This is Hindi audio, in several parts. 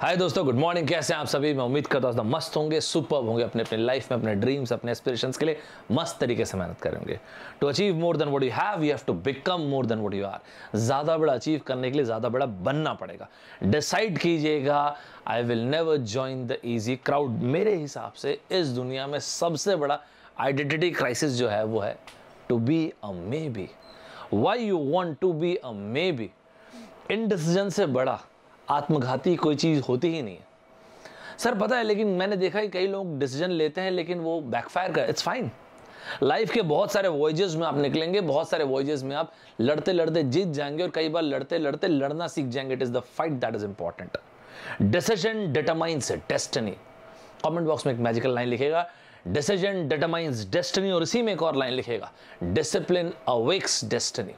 हाय दोस्तों गुड मॉर्निंग कैसे हैं आप सभी मैं उम्मीद करता हूँ मस्त होंगे सुपर होंगे अपने अपने लाइफ में अपने ड्रीम्स अपने एस्पिरेशंस के लिए मस्त तरीके से मेहनत करेंगे to achieve more than what you have you have to become more than what you are ज़्यादा बड़ा अचीव करने के लिए ज़्यादा बड़ा बनना पड़ेगा डिसाइड कीजिएगा I will never join the easy crowd मेरे हिसाब से इस दुनिया में सबसे बड़ा आइडेंटिटी क्राइसिस जो है वो है to be a maybe why you want to be a maybe इन डिसीजन से बड़ा आत्मघाती कोई चीज़ होती ही नहीं सर पता है लेकिन मैंने देखा है कई लोग डिसीजन लेते हैं लेकिन वो बैकफायर कर इट्स फाइन लाइफ के बहुत सारे वॉयजेस में आप निकलेंगे बहुत सारे वॉयजेस में आप लड़ते लड़ते जीत जाएंगे और कई बार लड़ते लड़ते लड़ना सीख जाएंगे it is the fight that is important decision determines destiny comment box में एक मैजिकल लाइन लिखेगा डिसीजन डिटरमाइंस डेस्टनी और इसी में एक और लाइन लिखेगा discipline awakes destiny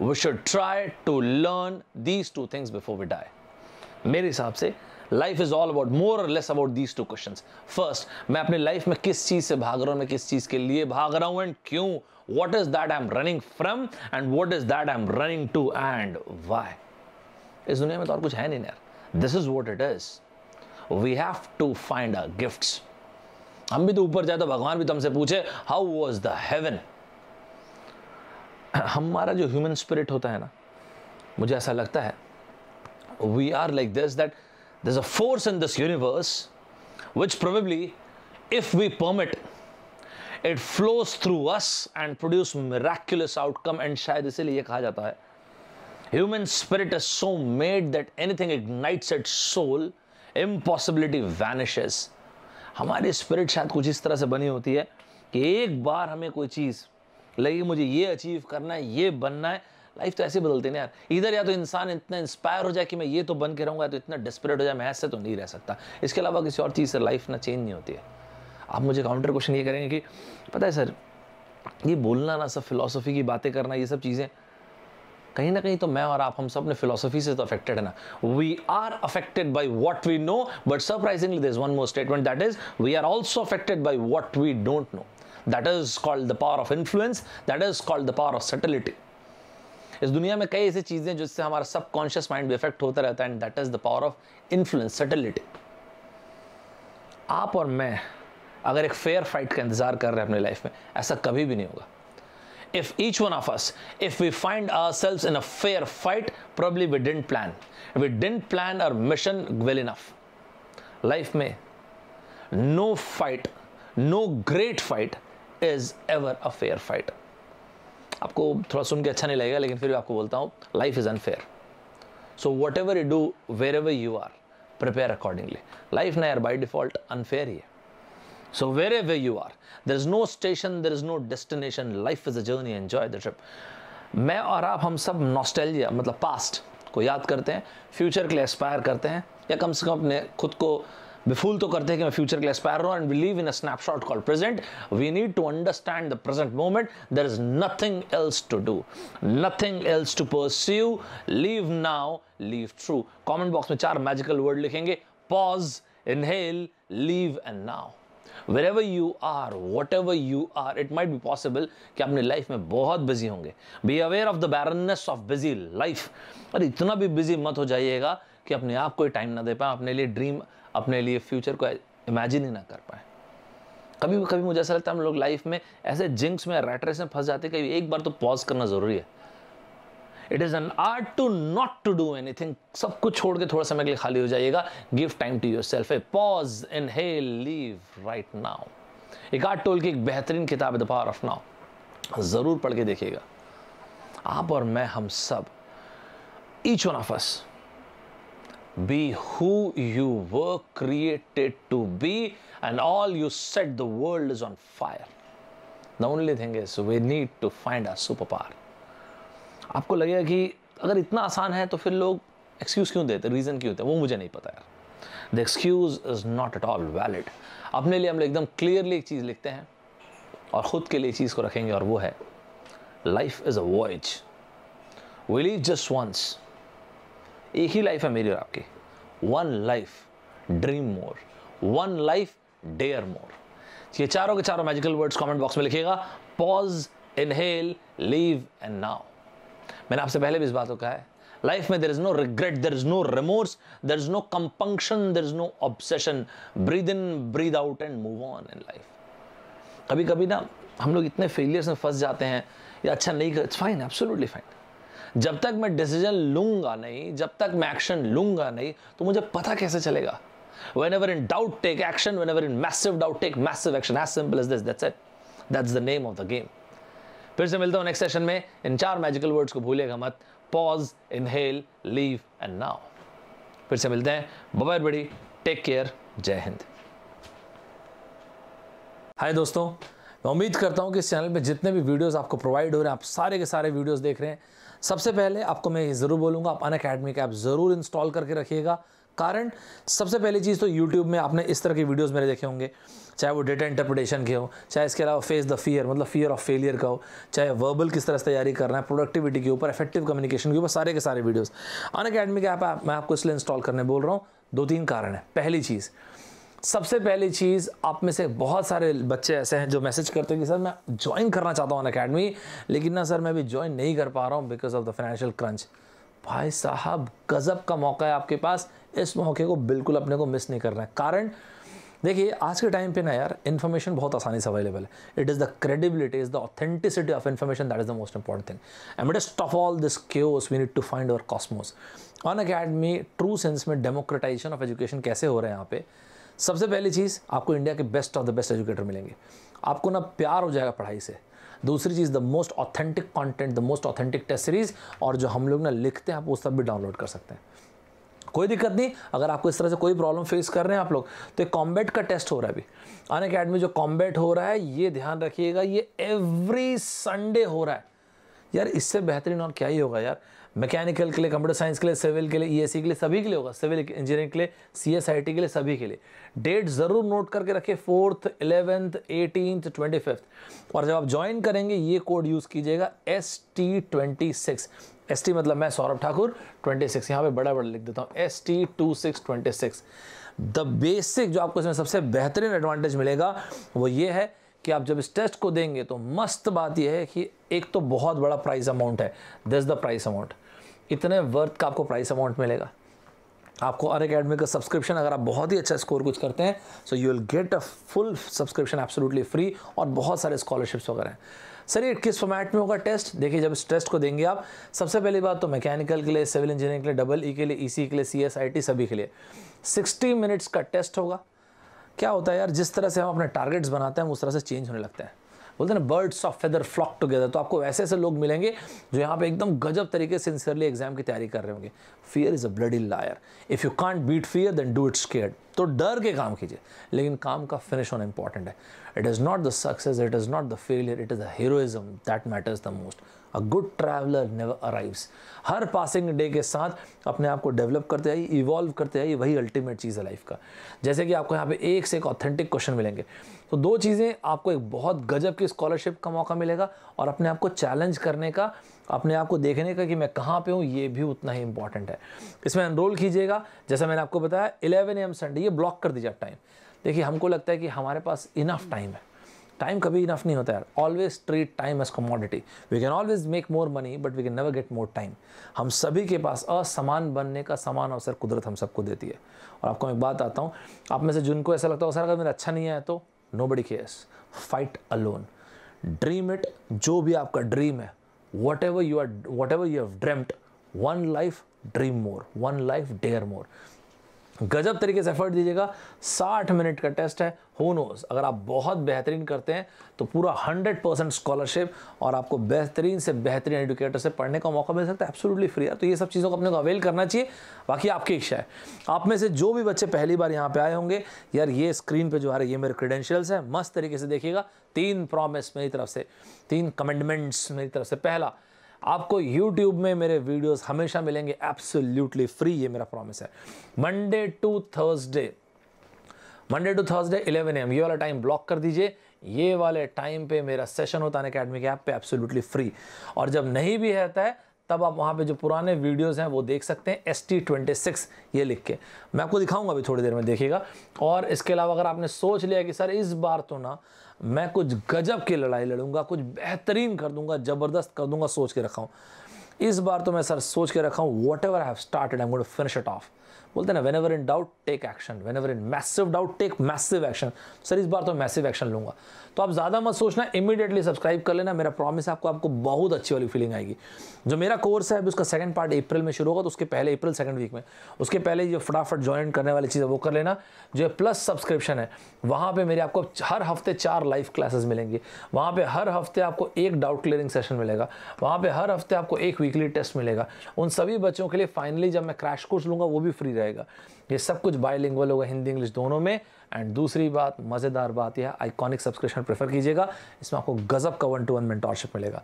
we should try to learn these two things before we die मेरे हिसाब से life is all about more less about these two question first मैं अपनी लाइफ में किस चीज से भाग रहा हूं मैं किस चीज के लिए भाग रहा हूं एंड क्यों what is that I am running from and what is that I am running to and why इस दुनिया में तो और कुछ है नहीं यार this is what it is we have to find our gifts हम भी तो ऊपर जाए तो भगवान भी तुमसे पूछे हाउ वॉज द हेवन हमारा जो ह्यूमन स्पिरिट होता है ना मुझे ऐसा लगता है we are like this that this a force in this universe which probably if we permit it flows through us and produce miraculous outcome and शायद इसीलिए कहा जाता है human spirit is so made that anything it ignites it soul impossibility vanishes हमारी स्पिरिट शायद कुछ इस तरह से बनी होती है कि एक बार हमें कोई चीज़ लगे मुझे ये अचीव करना है ये बनना है लाइफ तो ऐसे बदलते ना यार इधर या तो इंसान इतना इंस्पायर हो जाए कि मैं ये तो बन के रहूँगा तो इतना डिस्परेट हो जाए मैं ऐसे तो नहीं रह सकता इसके अलावा किसी और चीज़ से लाइफ ना चेंज नहीं होती है आप मुझे काउंटर क्वेश्चन ये करेंगे कि पता है सर ये बोलना ना सब फिलोसफी की बातें करना ये सब चीज़ें कहीं ना कहीं तो मैं और आप हम सब ने फिलोसफी से तो अफेक्टेड है ना we are affected by what we know but surprisingly this one more statement that is we are also affected by what we don't know that is called the power of influence that is called the power of subtlety इस दुनिया में कई ऐसी चीज़ें जिससे हमारा सबकॉन्शियस माइंड भी इफेक्ट होता रहता है and that is the power of influence subtlety आप और मैं अगर एक फेयर फाइट का इंतजार कर रहे हैं अपने लाइफ में ऐसा कभी भी नहीं होगा if each one of us if we find ourselves in a fair fight probably we didn't plan we didn't plan our mission well enough life may no fight no great fight is ever a fair fight आपको थोड़ा सुन के अच्छा नहीं लगेगा लेकिन फिर भी आपको बोलता हूँ life is unfair so whatever you do wherever you are prepare accordingly life ना यार बाई डिफ़ॉल्ट अनफेयर ही है so wherever you are there is no station there is no destination life is a journey Enjoy the trip मैं और आप हम सब नॉस्टैल्जिया मतलब पास्ट को याद करते हैं फ्यूचर के लिए एस्पायर करते हैं या कम से कम अपने खुद को बिफुल तो करते हैं कि मैं फ्यूचर के लिए एस्पायर रहा and believe in a snapshot call present we need to understand the present moment there is nothing else to do nothing else to pursue live now live through comment box में चार मैजिकल वर्ड लिखेंगे pause inhale live and now wherever you are are ever you are it might be possible कि अपनी लाइफ में बहुत बिजी होंगे be aware of the barrenness of busy life और इतना भी बिजी मत हो जाइएगा कि अपने आप को टाइम ना दे पाए अपने लिए ड्रीम अपने लिए फ्यूचर को इमेजिन ही ना कर पाए कभी कभी मुझे ऐसा लगता है हम लोग लाइफ में ऐसे जिंक्स में रेटरेस में फंस जाते हैं कि एक बार तो पॉज करना ज़रूरी है it is an art to not to do anything सब कुछ छोड़ के थोड़ा समय के लिए खाली हो जाइएगा give time to yourself a pause in hey live right now एक आर्ट टोल की एक बेहतरीन किताब है द पावर ऑफ नाउ ज़रूर पढ़ के देखिएगा आप और मैं हम सब each one of us Be who you were created to be, and all you said the world is on fire. The only thing is we need to find our superpower. आपको लगेगा कि अगर इतना आसान है तो फिर लोग एक्सक्यूज़ क्यों देते रीज़न क्यों देते वो मुझे नहीं पता यार the excuse is not at all valid अपने लिए हम लोग एकदम क्लियरली एक चीज़ लिखते हैं और ख़ुद के लिए चीज़ को रखेंगे और वो है life is a voyage we live just once एक ही लाइफ है मेरी और आपकी one life dream more one life dare more ये चारों के चारों मैजिकल वर्ड्स कमेंट बॉक्स में लिखिएगा pause inhale live and now मैंने आपसे पहले भी इस बात को कहा है लाइफ में there is no regret there is no remorse there is no compunction there is no obsession breathe in breathe out and move on in life कभी कभी ना हम लोग इतने फेलियर्स में फंस जाते हैं या अच्छा नहीं कर इट्स फाइन एब्सोल्युटली फाइन जब तक मैं डिसीजन लूंगा नहीं जब तक मैं एक्शन लूंगा नहीं तो मुझे पता कैसे चलेगा whenever in doubt take action whenever in massive doubt take massive action as simple is this that's it that's the name of the game फिर से मिलता हूं नेक्स्ट सेशन में इन चार मैजिकल वर्ड्स को भूलेगा मत pause inhale live and now फिर से मिलते हैं बबैर बड़ी टेक केयर जय हिंद हाय दोस्तों मैं उम्मीद करता हूं कि इस चैनल पे जितने भी वीडियोस आपको प्रोवाइड हो रहे हैं आप सारे के सारे वीडियोस देख रहे हैं सबसे पहले आपको मैं ये ज़रूर बोलूँगा आप अन अकेडमी का ऐप ज़रूर इंस्टॉल करके रखिएगा कारण सबसे पहली चीज़ तो यूट्यूब में आपने इस तरह के वीडियोस मेरे देखे होंगे चाहे वो डेटा इंटरप्रिटेशन के हो चाहे इसके अलावा फेस द फियर मतलब फियर ऑफ फेलियर का हो चाहे वर्बल किस तरह से तैयारी करना है प्रोडक्टिविटी के ऊपर इफेक्टिव कम्युनिकेशन के ऊपर सारे के सारे वीडियोस अन अकेडमी का ऐप मैं आपको इसलिए इंस्टॉल करने बोल रहा हूँ दो तीन कारण है पहली चीज़ सबसे पहली चीज़ आप में से बहुत सारे बच्चे ऐसे हैं जो मैसेज करते हैं कि सर मैं ज्वाइन करना चाहता हूँ अन अकेडमी लेकिन ना सर मैं भी ज्वाइन नहीं कर पा रहा हूँ because of the financial crunch भाई साहब गज़ब का मौका है आपके पास इस मौके को बिल्कुल अपने को मिस नहीं करना है कारण देखिए आज के टाइम पे ना यार इन्फॉर्मेशन बहुत आसानी से अवेलेबल है it is the credibility is the authenticity of information that is the most important thing amidst of all this chaos we need to find our cosmos Unacademy true sense में डेमोक्रेटाइजेशन ऑफ एजुकेशन कैसे हो रहा है यहाँ पे सबसे पहली चीज़ आपको इंडिया के best of the best educator मिलेंगे आपको ना प्यार हो जाएगा पढ़ाई से दूसरी चीज़ the most authentic content the most authentic test series और जो हम लोग ना लिखते हैं आप वो सब भी डाउनलोड कर सकते हैं कोई दिक्कत नहीं अगर आपको इस तरह से कोई प्रॉब्लम फेस कर रहे हैं आप लोग तो एक कॉम्बैट का टेस्ट हो रहा है अभी अन अकेडमी जो कॉम्बैट हो रहा है ये ध्यान रखिएगा ये एवरी संडे हो रहा है यार इससे बेहतरीन और क्या ही होगा यार मैकेनिकल के लिए कंप्यूटर साइंस के लिए सिविल के लिए ईएससी e के लिए सभी के लिए होगा सिविल इंजीनियरिंग के लिए सीएसआईटी के लिए सभी के लिए डेट ज़रूर नोट करके रखिए fourth eleventh eighteenth twenty fifth और जब आप ज्वाइन करेंगे ये कोड यूज़ कीजिएगा S T twenty six S T मतलब मैं सौरभ ठाकुर ट्वेंटी सिक्स यहाँ पर बड़ा बड़ा लिख देता हूँ S T two six twenty six the basic जो आपको इसमें सबसे बेहतरीन एडवांटेज मिलेगा वो ये है कि आप जब इस टेस्ट को देंगे तो मस्त बात यह है कि एक तो बहुत बड़ा प्राइस अमाउंट है दिस द प्राइस अमाउंट इतने वर्थ का आपको प्राइस अमाउंट मिलेगा आपको अर अकेडमी का सब्सक्रिप्शन अगर आप बहुत ही अच्छा स्कोर कुछ करते हैं so you will get a full subscription absolutely free और बहुत सारे स्कॉलरशिप्स वगैरह हैं सर ये किस फॉर्मेट में होगा टेस्ट देखिए जब इस टेस्ट को देंगे आप सबसे पहली बात तो मैकेनिकल के लिए सिविल इंजीनियरिंग के लिए डबल ई e के लिए ई e के लिए सी सभी के लिए सिक्सटी मिनट्स का टेस्ट होगा क्या होता है यार जिस तरह से हम अपने टारगेट्स बनाते हैं उस तरह से चेंज होने लगते हैं बोलते हैं ना birds of feather flock together तो आपको ऐसे ऐसे लोग मिलेंगे जो यहाँ पे एकदम गजब तरीके से सिंसियरली एग्जाम की तैयारी कर रहे होंगे fear is a blood in liar if you can't beat fear then do it care तो डर के काम कीजिए लेकिन काम का फिनिश होना इंपॉर्टेंट है it is not the success it is not the failure it is a heroism that matters the most a good traveller never arrives हर पासिंग डे के साथ अपने आप को डेवलप करते आइए इवॉल्व करते आइए वही अल्टीमेट चीज़ है लाइफ का जैसे कि आपको यहाँ पे एक से एक ऑथेंटिक क्वेश्चन मिलेंगे तो दो चीज़ें आपको एक बहुत गजब की स्कॉलरशिप का मौका मिलेगा और अपने आप को चैलेंज करने का अपने आप को देखने का कि मैं कहाँ पे हूँ ये भी उतना ही इंपॉर्टेंट है इसमें एनरोल कीजिएगा जैसा मैंने आपको बताया इलेवन एम संडे ये ब्लॉक कर दीजिए आप टाइम देखिए हमको लगता है कि हमारे पास इनफ टाइम है टाइम कभी इनफ नहीं होता यार always treat time as commodity we can always make more money but we can never get more time हम सभी के पास असमान बनने का समान अवसर कुदरत हम सबको देती है और आपको मैं एक बात आता हूँ आप में से जिनको ऐसा लगता हो सर अगर मेरा अच्छा नहीं आया तो बड़ी cares fight alone dream it जो भी आपका ड्रीम है whatever you are whatever you have dreamed one life dream more one life dare more गजब तरीके से एफर्ट दीजिएगा 60 मिनट का टेस्ट है हो नोज अगर आप बहुत बेहतरीन करते हैं तो पूरा 100 परसेंट स्कॉलरशिप और आपको बेहतरीन से बेहतरीन एडुकेटर से पढ़ने का मौका मिल सकता है एब्सोल्युटली फ्री है तो ये सब चीज़ों को अपने को अवेल करना चाहिए बाकी आपकी इच्छा है आप में से जो भी बच्चे पहली बार यहाँ पर आए होंगे यार ये स्क्रीन पर जो है ये मेरे क्रीडेंशियल्स हैं मस्त तरीके से देखिएगा तीन प्रॉमिस मेरी तरफ से तीन कमेंडमेंट्स मेरी तरफ से पहला आपको YouTube में मेरे वीडियोस हमेशा मिलेंगे एब्सोल्यूटली फ्री ये मेरा प्रॉमिस है Monday to Thursday Monday to Thursday 11 AM ये वाला टाइम ब्लॉक कर दीजिए ये वाले टाइम पे मेरा सेशन होता है अकेडमी के ऐप पे एब्सोल्यूटली फ्री और जब नहीं भी रहता है तब आप वहाँ पे जो पुराने वीडियोस हैं वो देख सकते हैं एस टी ट्वेंटी सिक्स ये लिख के मैं आपको दिखाऊंगा अभी थोड़ी देर में देखिएगा और इसके अलावा अगर आपने सोच लिया कि सर इस बार तो ना मैं कुछ गजब की लड़ाई लड़ूंगा कुछ बेहतरीन कर दूंगा ज़बरदस्त कर दूंगा सोच के रखा हूँ इस बार तो मैं सर सोच के रखा हूँ whatever have started I am finish it off बोलते हैं ना whenever in doubt take action whenever in massive doubt take massive action sir इस बार तो मैसिव एक्शन लूंगा तो आप ज़्यादा मत सोचना इमीडिएटली सब्सक्राइब कर लेना मेरा प्रॉमिस आपको आपको बहुत अच्छी वाली फीलिंग आएगी जो मेरा कोर्स है अभी उसका सेकंड पार्ट अप्रैल में शुरू होगा तो उसके पहले अप्रैल सेकंड वीक में उसके पहले जो फटाफट ज्वाइन करने वाली चीज़ है वो कर लेना जो प्लस सब्सक्रिप्शन है वहाँ पर मेरे आपको हर हफ्ते चार लाइव क्लासेस मिलेंगी वहाँ पर हर हफ्ते आपको एक डाउट क्लियरिंग सेशन मिलेगा वहाँ पर हर हफ्ते आपको एक वीकली टेस्ट मिलेगा उन सभी बच्चों के लिए फाइनली जब मैं क्रैश कोर्स लूँगा वो भी फ्री रहेगा ये सब कुछ बायलिंगुअल होगा हिंदी इंग्लिश दोनों में एंड दूसरी बात मज़ेदार बात यह आइकॉनिक सब्सक्रिप्शन प्रेफर कीजिएगा इसमें आपको गज़ब का वन टू वन मेंटोरशिप मिलेगा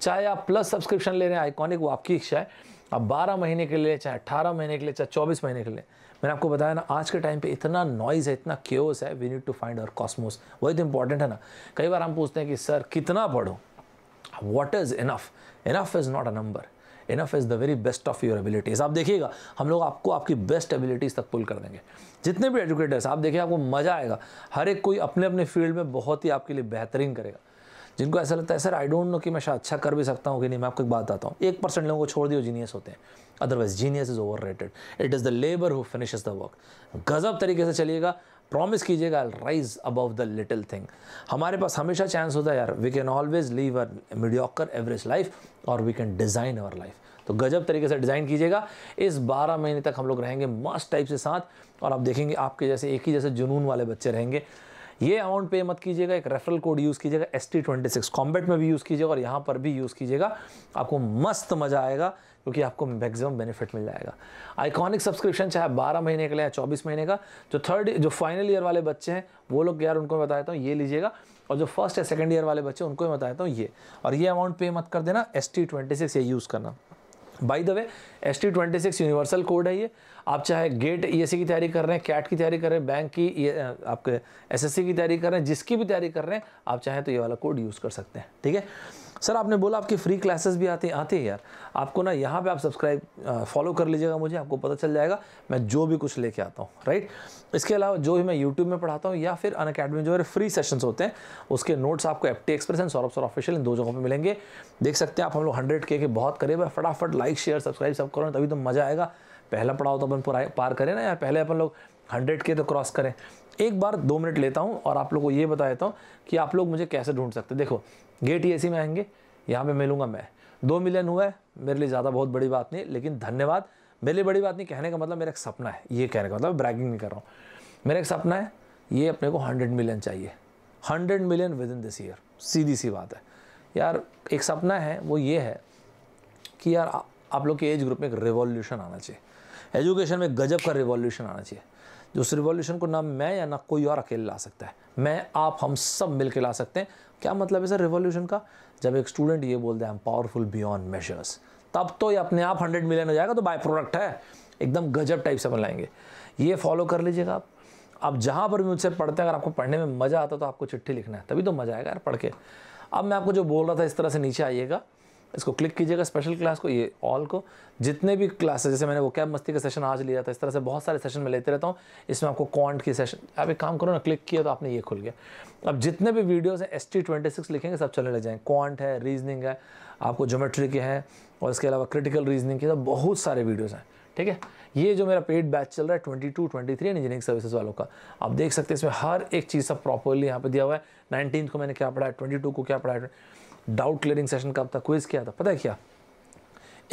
चाहे आप प्लस सब्सक्रिप्शन ले रहे हैं आइकॉनिक वो आपकी इच्छा है आप बारह महीने के लिए चाहे अट्ठारह महीने के लिए चाहे चौबीस महीने के लिए मैंने आपको बताया ना आज के टाइम पे इतना नॉइज़ है इतना क्योस है we need to find our cosmos वही तो इंपॉर्टेंट है ना कई बार हम पूछते हैं कि सर कितना पढ़ो what is enough enough is not a number enough is the very best of your abilities आप देखिएगा हम लोग आपको आपकी बेस्ट एबिलिटीज़ तक पुल कर देंगे जितने भी एजुकेटर्स आप देखिए आपको मज़ा आएगा हर एक कोई अपने अपने फील्ड में बहुत ही आपके लिए बेहतरीन करेगा जिनको ऐसा लगता है सर आई डोंट नो कि मैं शायद अच्छा कर भी सकता हूँ कि नहीं मैं आपको एक बात आता हूँ एक परसेंट लोगों को छोड़ दियो जीनियस होते हैं otherwise genius is over rated it is the labour who finishes the work गज़ब तरीके से चलिएगा प्रॉमिस कीजिएगा rise above the little thing हमारे पास हमेशा चांस होता है यार we can always live a mediocre average life और we can design our life तो गजब तरीके से डिज़ाइन कीजिएगा इस 12 महीने तक हम लोग रहेंगे मस्त टाइप से साथ और आप देखेंगे आपके जैसे एक ही जैसे जुनून वाले बच्चे रहेंगे ये अमाउंट पे मत कीजिएगा एक रेफरल कोड यूज़ कीजिएगा S T twenty six combat में भी यूज़ कीजिएगा और यहाँ पर भी यूज़ कीजिएगा आपको मस्त मज़ा आएगा क्योंकि आपको मैक्सिमम बेनिफिट मिल जाएगा आइकॉनिक सब्सक्रिप्शन चाहे बारह महीने के लिए या चौबीस महीने का जो थर्ड जो फाइनल ईयर वाले बच्चे हैं वो लोग यार उनको बता देता हूँ ये लीजिएगा और जो फर्स्ट या सेकेंड ईयर वाले बच्चे उनको बता देता हूँ ये और ये अमाउंट पे मत कर देना एस टी ट्वेंटी सिक्स ये यूज़ करना by the way S T twenty six universal code है ये आप चाहे गेट ई e की तैयारी कर रहे हैं कैट की तैयारी कर रहे हैं बैंक की ये आपके एस की तैयारी कर रहे हैं जिसकी भी तैयारी कर रहे हैं आप चाहें तो ये वाला कोड यूज़ कर सकते हैं ठीक है सर आपने बोला आपकी फ्री क्लासेस भी आती आते हैं यार आपको ना यहाँ पे आप सब्सक्राइब फॉलो कर लीजिएगा मुझे आपको पता चल जाएगा मैं जो भी कुछ लेके आता हूँ राइट इसके अलावा जो भी मैं यूट्यूब में पढ़ाता हूँ या फिर अन अकेडमी जो मेरे फ्री सेशंस होते हैं उसके नोट्स आपको F T express and Saurabh sir official इन दो जगहों पर मिलेंगे देख सकते हैं आप हम लोग हंड्रेड के के बहुत करीब है फटाफट लाइक शेयर सब्सक्राइब सब करो तभी तो मज़ा आएगा पहला पढ़ाओ तो अपन पार करें ना यार पहले अपन लोग हंड्रेड के तो क्रॉस करें एक बार दो मिनट लेता हूँ और आप लोग को ये बता देता हूँ कि आप लोग मुझे कैसे ढूंढ सकते देखो गेट ए में आएंगे यहाँ पर मिलूंगा मैं दो मिलियन हुआ है मेरे लिए ज़्यादा बहुत बड़ी बात नहीं लेकिन धन्यवाद मेरे लिए बड़ी बात नहीं कहने का मतलब मेरा एक सपना है ये कहने का मतलब ब्रैगिंग नहीं कर रहा हूँ मेरा एक सपना है ये अपने को हंड्रेड मिलियन चाहिए hundred million within this year सीधी सी बात है यार एक सपना है वो ये है कि यार आप लोग के एज ग्रुप में एक रिवॉल्यूशन आना चाहिए एजुकेशन में गजब का रिवॉल्यूशन आना चाहिए जो उस रिवॉल्यूशन को ना मैं या ना कोई और अकेले ला सकता है मैं आप हम सब मिल ला सकते हैं क्या मतलब है सर रिवॉल्यूशन का जब एक स्टूडेंट ये बोलते हैं पावरफुल बियॉन्ड मेजर्स तब तो ये अपने आप हंड्रेड मिलियन हो जाएगा तो बाय प्रोडक्ट है एकदम गजब टाइप से बनाएंगे ये फॉलो कर लीजिएगा आप अब जहाँ पर भी मुझसे पढ़ते हैं अगर आपको पढ़ने में मज़ा आता तो आपको चिट्ठी लिखना है तभी तो मज़ा आएगा यार पढ़ के अब मैं आपको जो बोल रहा था इस तरह से नीचे आइएगा इसको क्लिक कीजिएगा स्पेशल क्लास को ये ऑल को जितने भी क्लासेस जैसे मैंने वो कैब मस्ती का सेशन आज लिया था इस तरह से बहुत सारे सेशन में लेते रहता हूँ इसमें आपको कॉन्ट की सेशन आप एक काम करो ना क्लिक किया तो आपने ये खुल गया अब जितने भी वीडियोज़ हैं एस टी ट्वेंटी सिक्स लिखेंगे सब चलने लग जाएंगे कॉन्ट है रीजनिंग है आपको जोमेट्री के हैं और इसके अलावा क्रिटिकल रीजनिंग के तो बहुत सारे वीडियोज़ हैं ठीक है ये जो मेरा पेड बैच चल रहा है twenty two twenty three engineering services वालों का आप देख सकते हैं इसमें हर एक चीज़ सब प्रॉपरली यहाँ पर दिया हुआ है नाइनटीन को मैंने क्या पढ़ा है ट्वेंटी टू को क्या पढ़ा है डाउट क्लियरिंग सेशन का था क्विज किया था पता है क्या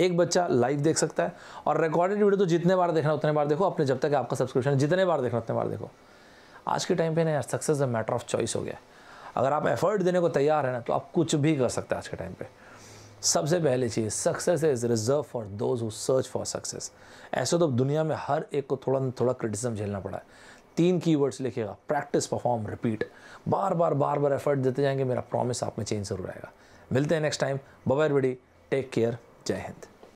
एक बच्चा लाइव देख सकता है और रिकॉर्डेड वीडियो तो जितने बार देखना उतने बार देखो अपने जब तक आपका सब्सक्रिप्शन जितने बार देखना उतने बार देखो आज के टाइम पे ना यार success a matter of choice हो गया अगर आप एफर्ट देने को तैयार है ना तो आप कुछ भी कर सकते हैं आज के टाइम पे सबसे पहली चीज़ success is reserve for those who search for success ऐसे तो दुनिया में हर एक को थोड़ा थोड़ा क्रिटिसिज्म झेलना पड़ा है तीन की वर्ड्स लिखेगा प्रैक्टिस परफॉर्म रिपीट बार बार बार बार एफर्ट देते जाएंगे मेरा प्रॉमिस आप में चेंज जरूर आएगा मिलते हैं नेक्स्ट टाइम बबैर बड़ी टेक केयर जय हिंद